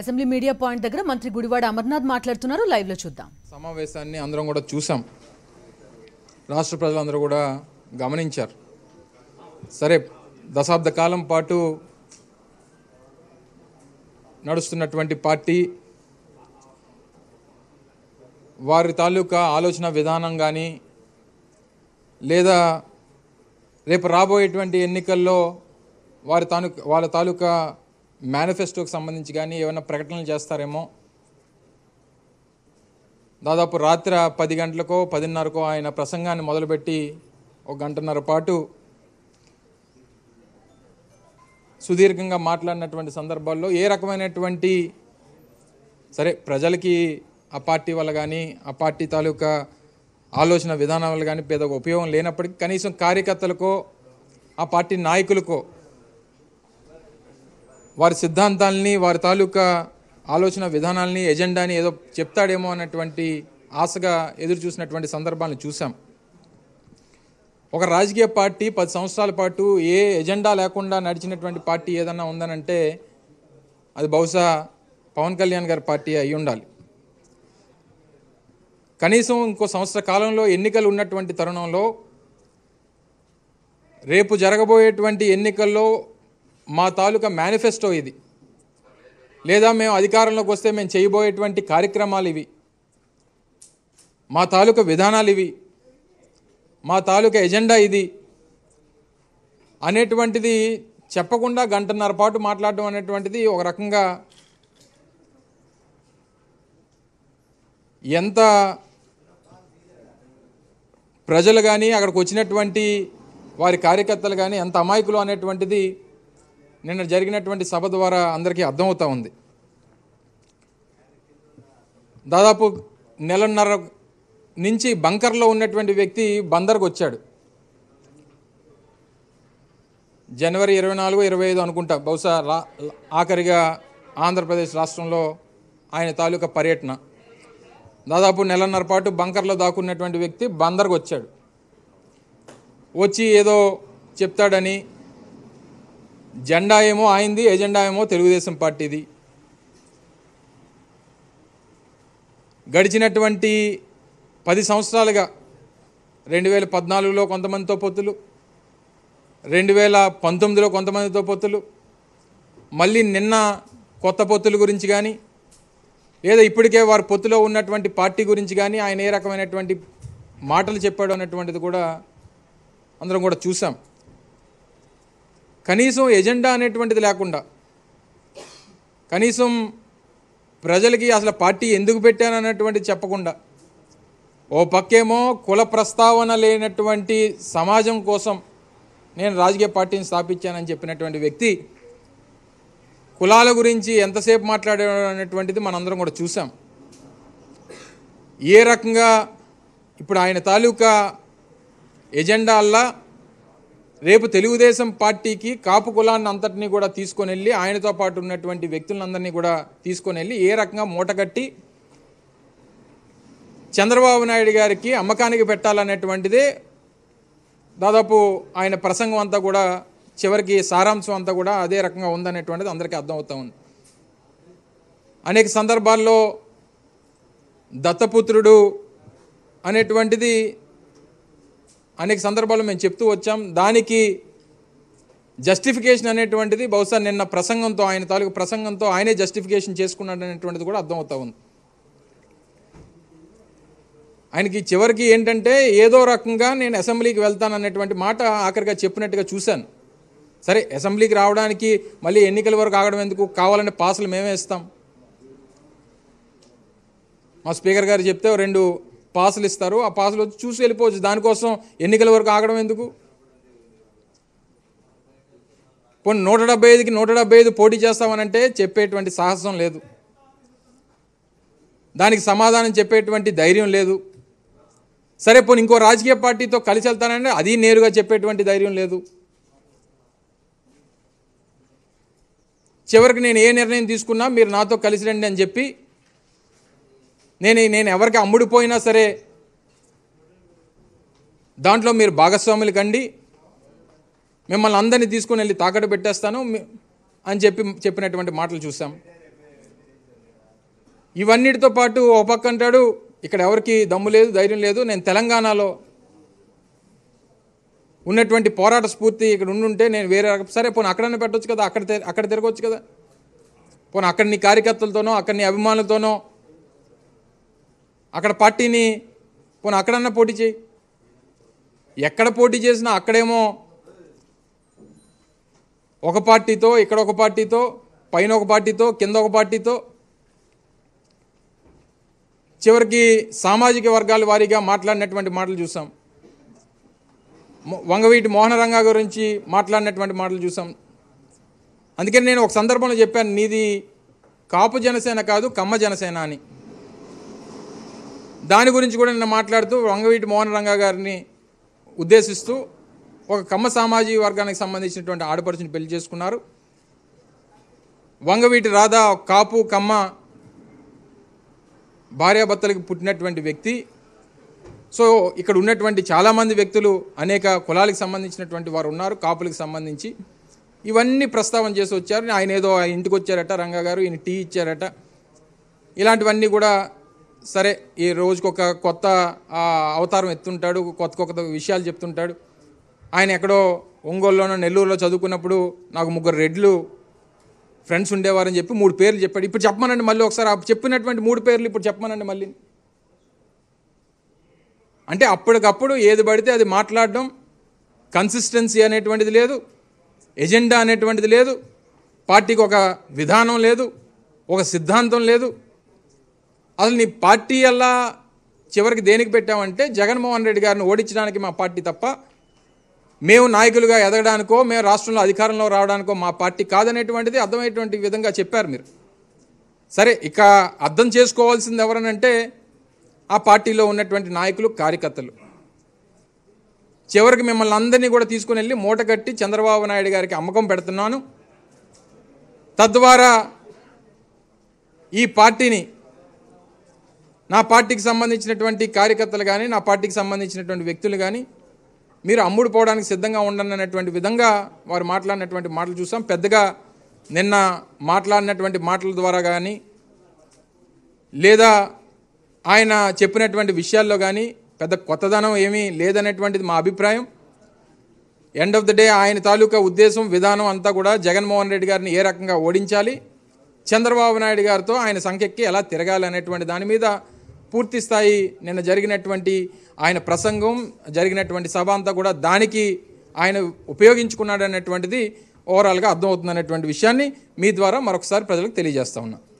assembly media point దగ్గర మంత్రి గుడివాడ అమర్నాథ్ మాట్లాడుతున్నారు లైవ్లో చూద్దాం సమావేశాన్ని అందరం కూడా చూసాం రాష్ట్ర ప్రజలందరూ కూడా గమనించారు సరే దశాబ్ద కాలం పాటు నడుస్తున్నటువంటి పార్టీ వారి తాలూకా ఆలోచన విధానం కానీ లేదా రేపు రాబోయేటువంటి ఎన్నికల్లో వారి తాను వాళ్ళ తాలూకా మేనిఫెస్టోకి సంబంధించి కానీ ఏమైనా ప్రకటనలు చేస్తారేమో దాదాపు రాత్రి పది గంటలకో పదిన్నరకో ఆయన ప్రసంగాన్ని మొదలుపెట్టి ఒక గంటన్నర పాటు సుదీర్ఘంగా మాట్లాడినటువంటి సందర్భాల్లో ఏ రకమైనటువంటి సరే ప్రజలకి ఆ పార్టీ వల్ల కానీ ఆ పార్టీ తాలూకా ఆలోచన విధానాలు కానీ పెద్ద ఉపయోగం లేనప్పటికీ కనీసం కార్యకర్తలకో ఆ పార్టీ నాయకులకో వారి సిద్ధాంతాలని వారి తాలూకా ఆలోచన విధానాలని ఎజెండాని ఏదో చెప్తాడేమో అన్నటువంటి ఆశగా ఎదురు చూసినటువంటి సందర్భాలను చూసాం ఒక రాజకీయ పార్టీ పది సంవత్సరాల పాటు ఏ ఎజెండా లేకుండా నడిచినటువంటి పార్టీ ఏదన్నా ఉందనంటే అది బహుశా పవన్ కళ్యాణ్ గారి పార్టీ అయి ఉండాలి కనీసం ఇంకో సంవత్సర కాలంలో ఎన్నికలు ఉన్నటువంటి తరుణంలో రేపు జరగబోయేటువంటి ఎన్నికల్లో మా తాలూకా మేనిఫెస్టో ఇది లేదా మేము అధికారంలోకి వస్తే మేము చేయబోయేటువంటి కార్యక్రమాలు ఇవి మా తాలూకా విధానాలు ఇవి మా తాలూకా ఎజెండా ఇది అనేటువంటిది చెప్పకుండా గంటన్నర పాటు మాట్లాడడం అనేటువంటిది ఒక రకంగా ఎంత ప్రజలు కానీ అక్కడికి వచ్చినటువంటి వారి కార్యకర్తలు కానీ ఎంత అమాయకులు అనేటువంటిది నిన్న జరిగినటువంటి సభ ద్వారా అందరికీ అర్థమవుతూ ఉంది దాదాపు నెలన్నర నుంచి బంకర్లో ఉన్నటువంటి వ్యక్తి బందర్కు వచ్చాడు జనవరి ఇరవై నాలుగు ఇరవై ఐదు అనుకుంటా బహుశా ఆఖరిగా ఆంధ్రప్రదేశ్ రాష్ట్రంలో ఆయన తాలూకా పర్యటన దాదాపు నెలన్నర పాటు బంకర్లో దాక్కున్నటువంటి వ్యక్తి బందర్కు వచ్చాడు వచ్చి ఏదో చెప్తాడని జెండా ఏమో ఆయనది ఎజెండా ఏమో తెలుగుదేశం పార్టీది గడిచినటువంటి పది సంవత్సరాలుగా రెండు వేల పద్నాలుగులో కొంతమందితో పొత్తులు రెండు వేల పంతొమ్మిదిలో కొంతమందితో పొత్తులు మళ్ళీ నిన్న కొత్త పొత్తుల గురించి కానీ లేదా ఇప్పటికే వారి పొత్తులో ఉన్నటువంటి పార్టీ గురించి కానీ ఆయన ఏ రకమైనటువంటి మాటలు చెప్పాడు అన్నటువంటిది కూడా అందరం కూడా చూసాం కనీసం ఎజెండా అనేటువంటిది లేకుండా కనీసం ప్రజలకి అసలు పార్టీ ఎందుకు పెట్టాను అన్నటువంటిది చెప్పకుండా ఓ పక్కేమో కుల ప్రస్తావన లేనటువంటి సమాజం కోసం నేను రాజకీయ పార్టీని స్థాపించానని చెప్పినటువంటి వ్యక్తి కులాల గురించి ఎంతసేపు మాట్లాడడం అనేటువంటిది మనందరం కూడా చూసాం ఏ రకంగా ఇప్పుడు ఆయన తాలూకా ఎజెండాల్లో రేపు తెలుగుదేశం పార్టీకి కాపు కులాన్ని అంతటినీ కూడా తీసుకొని వెళ్ళి ఆయనతో పాటు ఉన్నటువంటి వ్యక్తులందరినీ కూడా తీసుకొని వెళ్ళి ఏ రకంగా మూటగట్టి చంద్రబాబు నాయుడు గారికి అమ్మకానికి పెట్టాలనేటువంటిదే దాదాపు ఆయన ప్రసంగం అంతా కూడా చివరికి సారాంశం అంతా కూడా అదే రకంగా ఉందనేటువంటిది అందరికీ అర్థమవుతా ఉంది అనేక సందర్భాల్లో దత్తపుత్రుడు అనేటువంటిది అనేక సందర్భాలు మేము చెప్తూ వచ్చాం దానికి జస్టిఫికేషన్ అనేటువంటిది బహుశా నిన్న ప్రసంగంతో ఆయన తాలూకు ప్రసంగంతో ఆయనే జస్టిఫికేషన్ చేసుకున్నాడు అనేటువంటిది కూడా అర్థమవుతా ఉంది ఆయనకి చివరికి ఏంటంటే ఏదో రకంగా నేను అసెంబ్లీకి వెళ్తాను అనేటువంటి మాట ఆఖరిగా చెప్పినట్టుగా చూశాను సరే అసెంబ్లీకి రావడానికి మళ్ళీ ఎన్నికల వరకు ఆగడం ఎందుకు కావాలంటే పాసులు మేమే ఇస్తాం మా స్పీకర్ గారు చెప్తే రెండు పాసులు ఇస్తారు ఆ పాసులు వచ్చి చూసి వెళ్ళిపోవచ్చు దానికోసం ఎన్నికల వరకు ఆగడం ఎందుకు పోనీ నూట డెబ్బై ఐదుకి నూట డెబ్బై ఐదు పోటీ చేస్తామనంటే చెప్పేటువంటి సాహసం లేదు దానికి సమాధానం చెప్పేటువంటి ధైర్యం లేదు సరే పోనీ ఇంకో రాజకీయ పార్టీతో కలిసి వెళ్తానంటే అది నేరుగా చెప్పేటువంటి ధైర్యం లేదు చివరికి నేను ఏ నిర్ణయం తీసుకున్నా మీరు నాతో కలిసి రండి అని చెప్పి నేను నేను ఎవరికి అమ్ముడిపోయినా సరే దాంట్లో మీరు భాగస్వాములు కండి మిమ్మల్ని అందరినీ తీసుకుని వెళ్ళి తాకట్టు పెట్టేస్తాను అని చెప్పి చెప్పినటువంటి మాటలు చూసాం ఇవన్నిటితో పాటు ఓ పక్క అంటాడు ఇక్కడ ఎవరికి దమ్ము లేదు ధైర్యం లేదు నేను తెలంగాణలో ఉన్నటువంటి పోరాట స్ఫూర్తి ఇక్కడ ఉండుంటే నేను వేరే సరే పోనీ అక్కడనే పెట్టవచ్చు కదా అక్కడ అక్కడ తిరగవచ్చు కదా పోనీ అక్కడ నీ కార్యకర్తలతోనో అక్కడ నీ అభిమానులతోనో అక్కడ పార్టీని పోనీ అక్కడన్నా పోటీ చేయి ఎక్కడ పోటీ చేసినా అక్కడేమో ఒక పార్టీతో ఇక్కడ ఒక పార్టీతో పైన ఒక పార్టీతో కింద ఒక పార్టీతో చివరికి సామాజిక వర్గాల వారీగా మాట్లాడినటువంటి మాటలు చూసాం వంగవీటి మోహనరంగా గురించి మాట్లాడినటువంటి మాటలు చూసాం అందుకని నేను ఒక సందర్భంలో చెప్పాను నీది కాపు జనసేన కాదు కమ్మ జనసేన అని దాని గురించి కూడా నిన్న మాట్లాడుతూ వంగవీటి మోహన్ రంగా గారిని ఉద్దేశిస్తూ ఒక కమ్మ సామాజిక వర్గానికి సంబంధించినటువంటి ఆడపడుచుని పెళ్లి చేసుకున్నారు వంగవీటి రాధా కాపు కమ్మ భార్యాభర్తలకు పుట్టినటువంటి వ్యక్తి సో ఇక్కడ ఉన్నటువంటి చాలామంది వ్యక్తులు అనేక కులాలకు సంబంధించినటువంటి వారు ఉన్నారు కాపులకు సంబంధించి ఇవన్నీ ప్రస్తావన చేసి వచ్చారు ఆయన ఏదో ఇంటికి వచ్చారట రంగా గారు ఈయన టీ ఇచ్చారట ఇలాంటివన్నీ కూడా సరే ఈ రోజుకొక కొత్త అవతారం ఎత్తుంటాడు కొత్త కొత్త విషయాలు చెప్తుంటాడు ఆయన ఎక్కడో ఒంగోలులోనో నెల్లూరులో చదువుకున్నప్పుడు నాకు ముగ్గురు రెడ్లు ఫ్రెండ్స్ ఉండేవారని చెప్పి మూడు పేర్లు చెప్పాడు ఇప్పుడు చెప్పమనండి మళ్ళీ ఒకసారి చెప్పినటువంటి మూడు పేర్లు ఇప్పుడు చెప్పమనండి మళ్ళీ అంటే అప్పటికప్పుడు ఏది పడితే అది మాట్లాడడం కన్సిస్టెన్సీ అనేటువంటిది లేదు ఎజెండా అనేటువంటిది లేదు పార్టీకి ఒక విధానం లేదు ఒక సిద్ధాంతం లేదు అసలు నీ పార్టీ అలా చివరికి దేనికి పెట్టామంటే జగన్మోహన్ రెడ్డి గారిని ఓడించడానికి మా పార్టీ తప్ప మేము నాయకులుగా ఎదగడానికో మేము రాష్ట్రంలో అధికారంలో రావడానికో మా పార్టీ కాదనేటువంటిది అర్థమయ్యేటువంటి విధంగా చెప్పారు మీరు సరే ఇక అర్థం చేసుకోవాల్సింది ఎవరనంటే ఆ పార్టీలో ఉన్నటువంటి నాయకులు కార్యకర్తలు చివరికి మిమ్మల్ని అందరినీ కూడా తీసుకుని వెళ్ళి మూట కట్టి చంద్రబాబు నాయుడు గారికి అమ్మకం పెడుతున్నాను తద్వారా ఈ పార్టీని నా పార్టీకి సంబంధించినటువంటి కార్యకర్తలు కానీ నా పార్టీకి సంబంధించినటువంటి వ్యక్తులు కానీ మీరు అమ్ముడు పోవడానికి సిద్ధంగా ఉండండి విధంగా వారు మాట్లాడినటువంటి మాటలు చూసాం పెద్దగా నిన్న మాట్లాడినటువంటి మాటల ద్వారా కానీ లేదా ఆయన చెప్పినటువంటి విషయాల్లో కానీ పెద్ద కొత్తదనం ఏమీ లేదనేటువంటిది మా అభిప్రాయం ఎండ్ ఆఫ్ ద డే ఆయన తాలూకా ఉద్దేశం విధానం అంతా కూడా జగన్మోహన్ రెడ్డి గారిని ఏ రకంగా ఓడించాలి చంద్రబాబు నాయుడు గారితో ఆయన సంఖ్యకి ఎలా తిరగాలి అనేటువంటి దాని మీద పూర్తి స్థాయి నిన్న జరిగినటువంటి ఆయన ప్రసంగం జరిగినటువంటి సభ అంతా కూడా దానికి ఆయన ఉపయోగించుకున్నాడు అనేటువంటిది ఓవరాల్గా అర్థమవుతుంది అనేటువంటి విషయాన్ని మీ ద్వారా మరొకసారి ప్రజలకు తెలియజేస్తా ఉన్నా